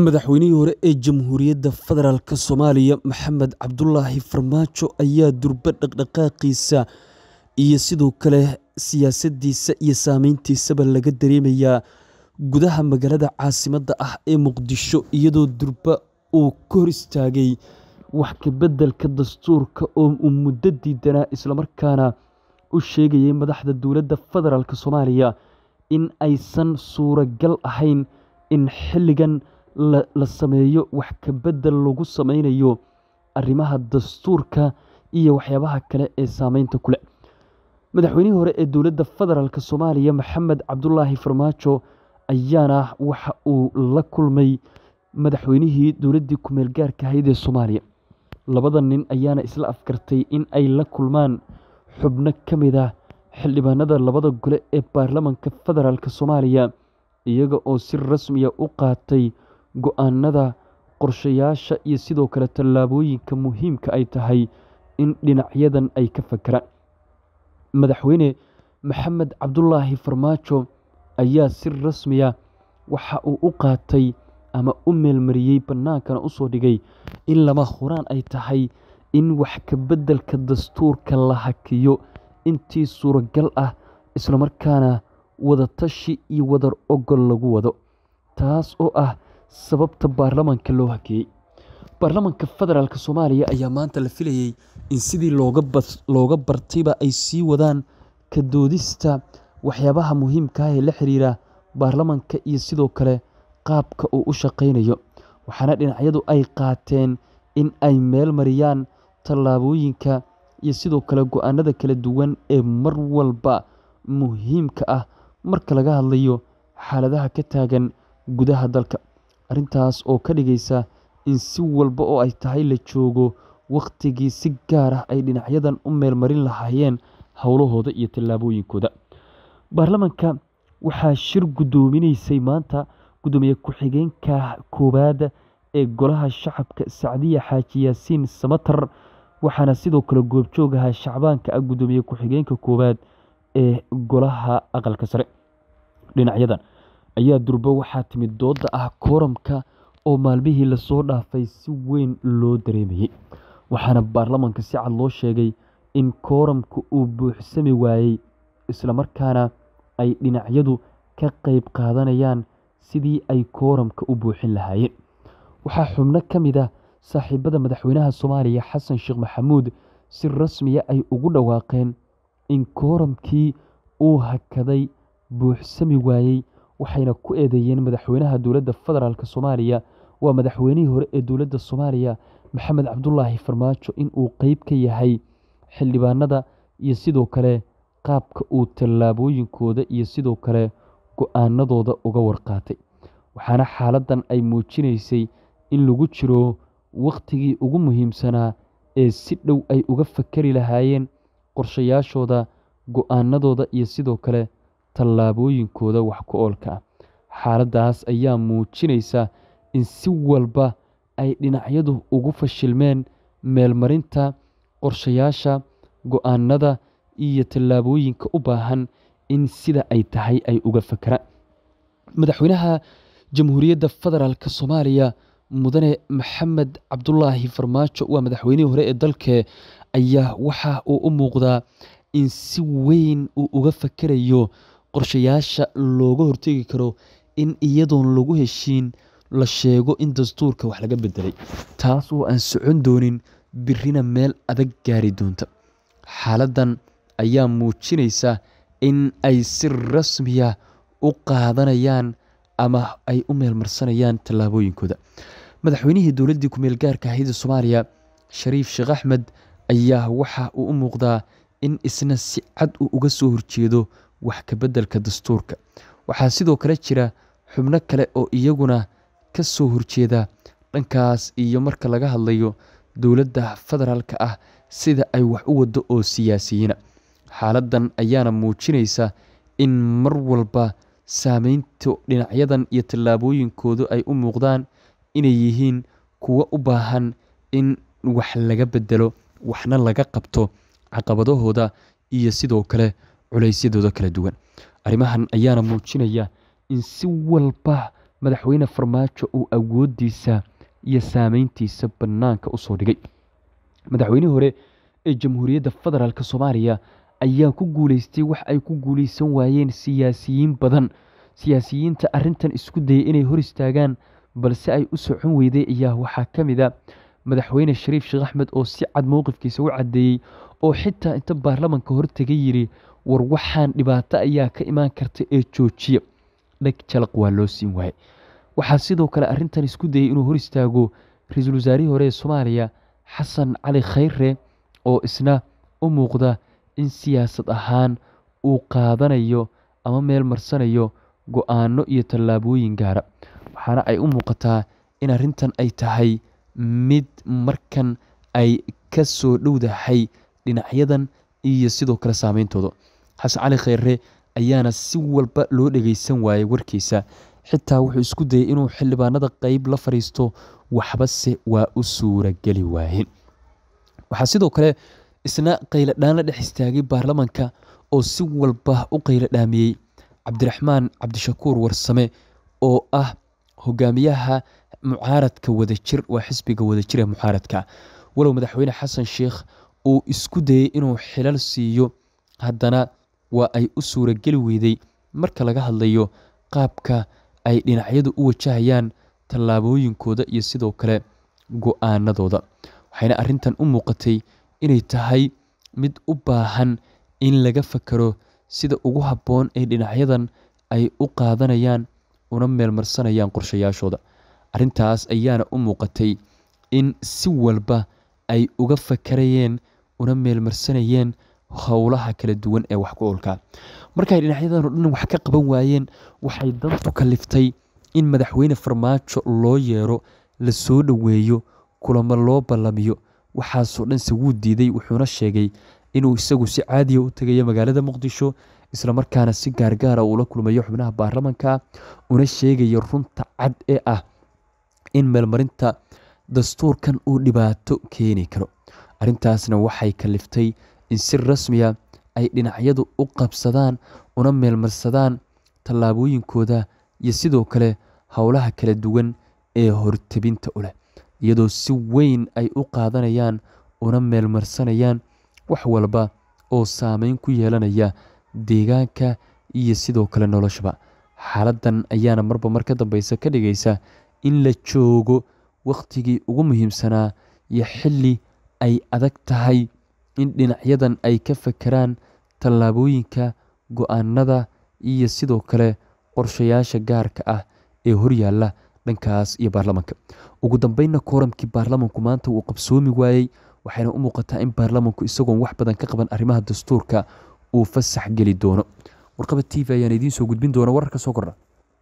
madaxweynihii hore ee jamhuuriyadda federaalk soomaaliya maxamed cabdulaahi farmaajo ayaa durba dhaqdhaqaaqiisa iyo sidoo kale siyaasaddiisa iyo saameyntiisaba laga dareemayaa gudaha magaalada caasimadda ah ee muqdisho iyadoo durba uu ka hor istaagay wax ka beddelka dastuurka oo uu muddo diidanaa islamarkaana u sheegayay madaxda dowladda federaalk soomaaliya in aysan suuragal ahayn in xilligan la sameeyo wax ka beddel lagu samaynayo arrimaha dastuurka iyo waxyaabaha kale ee saameynta kule madaxweynihii hore ee dowladda federaalk soomaaliya maxamed cabdulaahi farmaajo ayaana waxa uu la kulmay madaxweynihii dowladdii ku-meel gaarka ahayd ee soomaaliya labada nin ayaana isla afgartay in ay la kulmaan xubno ka mid ah xildhibaanada labada gole ee baarlamanka federaalk soomaaliya iyaga oo si rasmiya ah u qaatay go'aannada qorshayaasha iyo sidoo kale tallaabooyinka muhiimka ay tahay in dhinacyadan ay ka fakeraan madaxweyne maxamed cabdulaahi farmaajo ayaa si rasmiya ah waxa uu u qaatay ama u meelmariyey bannaankana usoo dhigay in lama huraan ay tahay in wax ka beddelka dastuurka la hakiyo intii suuragal ah islamarkaana wada tashi iyo wadar ogol lagu wado taas oo ah sababta baarlamaanka loo hakeeyay baarlamaanka federaalk soomaaliya ayaa maanta la filayay in sidii looga bartayba ay sii wadaan ka doodista waxyaabaha muhiimka ah ee la xiriira baarlamaanka iyo sidoo kale qaabka uu u shaqaynayo waxaana dhinacyadu ay qaateen in ay meel mariyaan tallaabooyinka iyo sidoo kale go-aanada kala duwan ee mar walba muhiimka ah marka laga hadlayo xaaladaha ka taagan gudaha dalka arrintaas oo ka dhigaysa in si walba oo ay tahay la joogo waqtigii si gaar ah ay dhinacyadan u meelmarin lahaayeen howlahooda iyo tallaabooyinkooda baarlamaanka waxaa shir guddoominaysay maanta guddoomiye ku-xigeenka koowaad ee golaha shacabka sacdiya xaaji yaasiin samatar waxaana sidoo kale goobjoogaha shacbaanka ah guddoomiye ku-xigeenka koowaad ee golaha aqalka sare dhinacyadan ayaa durba waxaa timid dooda ah kooramka oo maalmihii lasoo dhaafay si weyn loo dareemayey waxaana baarlamaanka si cad loo sheegay in kooramka uu buuxsami waayey islamarkaana ay dhinacyadu ka qayb qaadanayaan sidii ay kooramka u buuxin lahaayeen waxaa xubno ka mid ah saaxiibada madaxweynaha soomaaliya xasan sheekh maxamuud si rasmiya ay ugu dhawaaqeen in kooramkii uu hakaday buuxsami waayey waxayna ku eedeeyeen madaxweynaha dowladda federaalk Soomaaliya waa madaxweynihii hore ee dowladda Soomaaliya Maxamed cabdulaahi Farmaajo in uu qeyb ka yahay xildhibaanada iyo sidoo kale qaabka uu tallaabooyinkooda iyo sidoo kale go'aanadooda uga warqaatay waxaana xaaladdan ay muujinaysay in lagu jiro wakhtigii ugu muhiimsanaa ee si dhow ay uga fakari lahaayeen qorshayaashooda go'aanadooda iyo sidoo kale tallaabooyinkooda wax ku oolka ah xaaladdaas ayaa muujinaysa in si walba ay dhinacyadu ugu fashilmeen meelmarinta qorshayaasha go'aanada iyo tallaabooyinka u baahan in sida ay tahay ay uga fakeraan madaxweynaha jamhuuriyadda federaalk soomaaliya mudane maxamed cabdulaahi farmaajo waa madaxweynihii hore ee dalke ayaa waxa uu u muuqdaa in si weyn uu uga fakerayo qorshayaasha looga hortegi karo in iyadoon lagu heshiin la sheego in dastuurka wax laga bedelay, oo aan socon doonin birina meel adag gaari doonta. Xaaladdan ayaa muujinaysa in ay si rasmiya u qaadanayaan ama ay u meelmarsanayaan tallaabooyinkooda. Madaxweynihii dowladdii ku-meel gaarka ahayd Soomaaliya, Shariif Sheekh Axmed, ayaa waxa uu u muuqdaa in isna si cad u uga soo horjeedo wax ka beddelka dastuurka waxaa sidoo kale jira xubno kale oo iyaguna ka soo horjeeda dhankaas iyo marka laga hadlayo dowladda federaalka ah sida ay wax u waddo oo siyaasiyiina xaaladdan ayaana muujinaysa in mar walba saameyntu dhinacyadan iyo tallaabooyinkoodu ay u muuqdaan inay yihiin kuwo u baahan in wax laga beddelo waxna laga qabto caqabadahooda iyo sidoo kale culaysyadooda kala duwan arrimahan ayaana muujinaya in si walba madaxweyne farmaajo uu awooddiisa iyo saameyntiisa bannaanka usoo dhigay madaxweynihii hore ee jamhuuriyadda federaalka soomaaliya ayaa ku guulaystay wax ay ku guulaysan waayeen siyaasiyiin badan siyaasiyiinta arrintan isku dayay inay hor istaagaan balse ay u socon weyday ayaa waxaa ka mid a madaxweyne shariif sheekh axmed oo si cad mowqifkiisa u caddeeyey oo xitaa inta baarlamanka hortega yidhi war waxaan dhibaato ayaa ka imaan karta ee joojiya dheg jalaq waa loo siin waaye waxaa sidoo kale arrintan isku dayay inuu hor istaago ra-iisul wasaarihii hore ee soomaaliya xasan cali khayre oo isna u muuqda in siyaasad ahaan uu qaadanayo ama meel marsanayo go-aano iyo tallaabooyin gaara waxaana ay u muuqataa in arrintan ay tahay mid markan ay ka soo dhowdahay dhinacyadan iyo sidoo kale saameyntooda xasan cali kheyre ayaana si walba loo dhageysan waayey warkiisa xitaa wuxuu isku dayay inuu xildhibaanada qeyb la fadhiisto waxbase waa u suurageli waaye waxaa sidoo kale isna qayladhaan la dhex istaagay baarlamaanka oo si walba u qayladhaamiyey cabdiraxmaan cabdishakuur warsame oo ah hogaamiyaha mucaaradka wadajir waa xisbiga wadajir ee mucaaradka walow madaxweyne xasan sheekh uu isku dayey inuu xilal siiyo haddana waa ay u suurageli weyday marka laga hadlayo qaabka ay dhinacyadu u wajahayaan tallaabooyinkooda iyo sidoo kale go-aanadooda waxayna arrintan u muuqatay inay tahay mid u baahan in laga fakaro sida ugu habboon ee dhinacyadan ay u qaadanayaan una meelmarsanayaan qorshayaashooda arrintaas ayaana u muuqatay in si walba ay uga fakarayeen una meelmarsanayeen howlaha kala duwan ee wax ku oolka markay dhinacyadan oo dhan wax ka qaban waayeen waxay dantu kaliftay in madaxweyne farmaajo loo yeero lasoo soo dhoweeyo kulamo loo ballamiyo waxaasoo dhan se wuu diiday wuxuuna sheegay inuu isagu si caadiya u tegayo magaalada muqdisho islamarkaana si gaargaara ah uula kulmayo xubnaha baarlamanka una sheegayo runta cad ee ah in meelmarinta dastuurkan uu dhibaato keeni karo arintaasna waxay kaliftay in si rasmiya ay dhinacyadu u qabsadaan una meelmarsadaan tallaabooyinkooda iyo sidoo kale howlaha kala duwan ee hortebinta u leh iyadoo si weyn ay u qaadanayaan una meelmarsanayaan wax walba oo saameyn ku yeelanaya deegaanka iyo sidoo kale noloshaba xaaladdan ayaana marba marka dambeysa ka dhigaysa in la joogo wakhtigii ugu muhiimsanaa iyo xilli ay adag tahay in dhinacyadan ay ka fekeraan tallaabooyinka, go-aanada iyo sidoo kale qorshayaasha gaarka ah ee horyaalla dhankaas iyo baarlamaanka. Ugu dambeyna kooramkii baarlamanku maanta uu qabsoomi waayey, waxayna u muuqataa in baarlamanku isagoon wax badan ka qaban arrimaha dastuurka uu fasax geli doono. Warqaba TV ayaan idiin soo gudbin doona wararka soo kordha.